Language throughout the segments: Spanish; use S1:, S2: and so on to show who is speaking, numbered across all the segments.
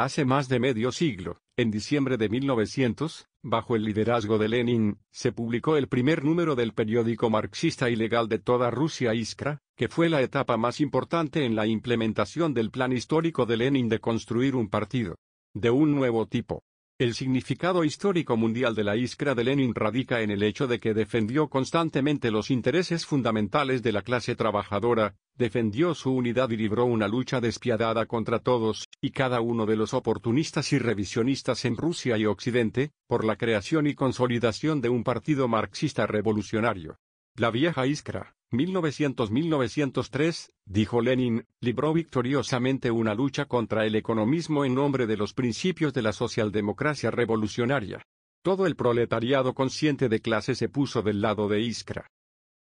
S1: Hace más de medio siglo, en diciembre de 1900, bajo el liderazgo de Lenin, se publicó el primer número del periódico marxista ilegal de toda Rusia Iskra, que fue la etapa más importante en la implementación del plan histórico de Lenin de construir un partido de un nuevo tipo. El significado histórico mundial de la iskra de Lenin radica en el hecho de que defendió constantemente los intereses fundamentales de la clase trabajadora, defendió su unidad y libró una lucha despiadada contra todos y cada uno de los oportunistas y revisionistas en Rusia y Occidente, por la creación y consolidación de un partido marxista revolucionario. La vieja iskra, 1900-1903, dijo Lenin, libró victoriosamente una lucha contra el economismo en nombre de los principios de la socialdemocracia revolucionaria. Todo el proletariado consciente de clase se puso del lado de Iskra.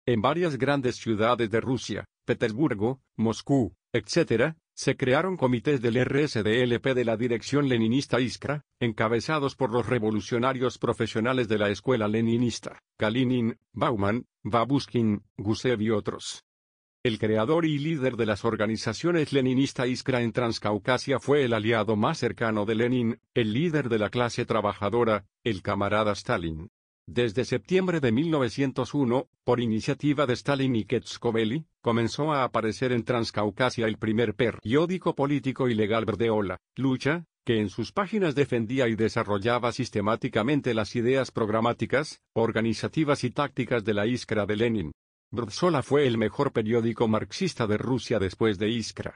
S1: En varias grandes ciudades de Rusia, Petersburgo, Moscú, etc., se crearon comités del RSDLP de la dirección leninista Iskra, encabezados por los revolucionarios profesionales de la escuela leninista, Kalinin, Bauman, Babuskin, Gusev y otros. El creador y líder de las organizaciones leninista Iskra en Transcaucasia fue el aliado más cercano de Lenin, el líder de la clase trabajadora, el camarada Stalin. Desde septiembre de 1901, por iniciativa de Stalin y Ketskoveli, comenzó a aparecer en Transcaucasia el primer periódico político y legal Verdeola, Lucha, que en sus páginas defendía y desarrollaba sistemáticamente las ideas programáticas, organizativas y tácticas de la Iskra de Lenin. Brzola fue el mejor periódico marxista de Rusia después de Iskra.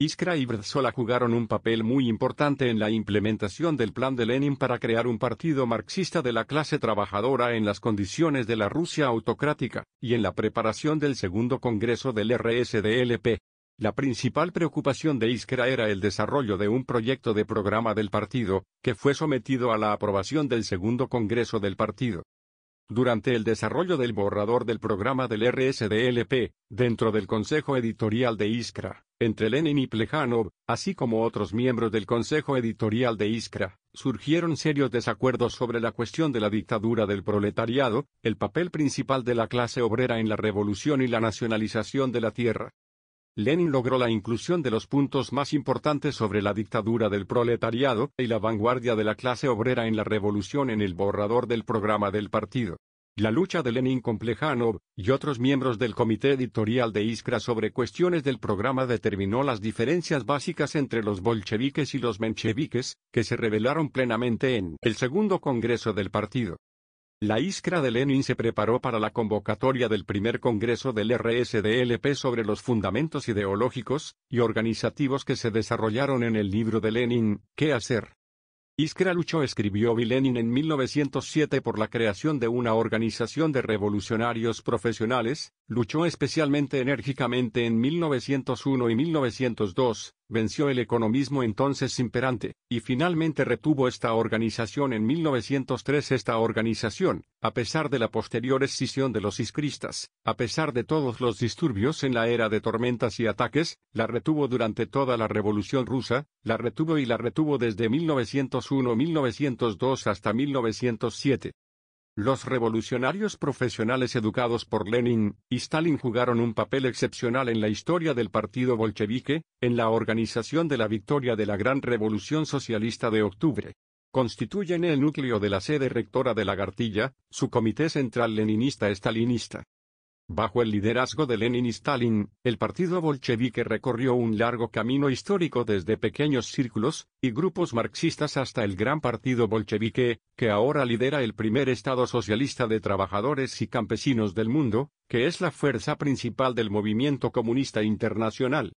S1: Iskra y Brzola jugaron un papel muy importante en la implementación del plan de Lenin para crear un partido marxista de la clase trabajadora en las condiciones de la Rusia autocrática, y en la preparación del segundo congreso del RSDLP. La principal preocupación de Iskra era el desarrollo de un proyecto de programa del partido, que fue sometido a la aprobación del segundo congreso del partido. Durante el desarrollo del borrador del programa del RSDLP, dentro del consejo editorial de Iskra, entre Lenin y Plejanov, así como otros miembros del Consejo Editorial de Iskra, surgieron serios desacuerdos sobre la cuestión de la dictadura del proletariado, el papel principal de la clase obrera en la revolución y la nacionalización de la tierra. Lenin logró la inclusión de los puntos más importantes sobre la dictadura del proletariado y la vanguardia de la clase obrera en la revolución en el borrador del programa del partido. La lucha de Lenin con Plejanov y otros miembros del comité editorial de Iskra sobre cuestiones del programa determinó las diferencias básicas entre los bolcheviques y los mencheviques, que se revelaron plenamente en el segundo congreso del partido. La Iskra de Lenin se preparó para la convocatoria del primer congreso del RSDLP sobre los fundamentos ideológicos y organizativos que se desarrollaron en el libro de Lenin, ¿Qué hacer? Iskra Lucho escribió Vilenin en 1907 por la creación de una organización de revolucionarios profesionales, Luchó especialmente enérgicamente en 1901 y 1902, venció el economismo entonces imperante, y finalmente retuvo esta organización en 1903. Esta organización, a pesar de la posterior escisión de los iscristas, a pesar de todos los disturbios en la era de tormentas y ataques, la retuvo durante toda la Revolución Rusa, la retuvo y la retuvo desde 1901-1902 hasta 1907. Los revolucionarios profesionales educados por Lenin y Stalin jugaron un papel excepcional en la historia del Partido Bolchevique, en la organización de la victoria de la Gran Revolución Socialista de Octubre. Constituyen el núcleo de la sede rectora de la Gartilla, su comité central leninista-stalinista. Bajo el liderazgo de Lenin y Stalin, el partido bolchevique recorrió un largo camino histórico desde pequeños círculos y grupos marxistas hasta el gran partido bolchevique, que ahora lidera el primer Estado socialista de trabajadores y campesinos del mundo, que es la fuerza principal del movimiento comunista internacional.